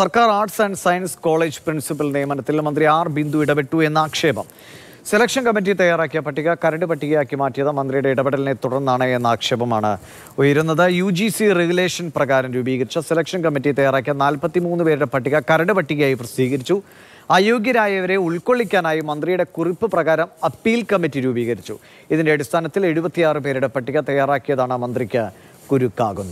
സർക്കാർ arts and science college principal നിയമനത്തിൽ മന്ത്രി ആർ ബിന്ദു ഇടപെട്ടു എന്ന ആക്ഷേപം സെലക്ഷൻ കമ്മിറ്റി തയ്യാറാക്കിയ പട്ടിക കരട് പട്ടികയാക്കി മാറ്റിയത് മന്ത്രിയുടെ ഇടപെടലിനെ തുടർന്നാണ് എന്ന ആക്ഷേപമാണ് ഉയരുന്നത് യു ജി സി റെഗുലേഷൻ പ്രകാരം രൂപീകരിച്ച സെലക്ഷൻ കമ്മിറ്റി തയ്യാറാക്കിയ നാൽപ്പത്തിമൂന്ന് പേരുടെ പട്ടിക കരട് പട്ടികയായി പ്രസിദ്ധീകരിച്ചു അയോഗ്യരായവരെ ഉൾക്കൊള്ളിക്കാനായി മന്ത്രിയുടെ കുറിപ്പ് പ്രകാരം അപ്പീൽ കമ്മിറ്റി രൂപീകരിച്ചു ഇതിന്റെ അടിസ്ഥാനത്തിൽ എഴുപത്തിയാറ് പേരുടെ പട്ടിക തയ്യാറാക്കിയതാണ് മന്ത്രിക്ക് കുരുക്കാകുന്നത്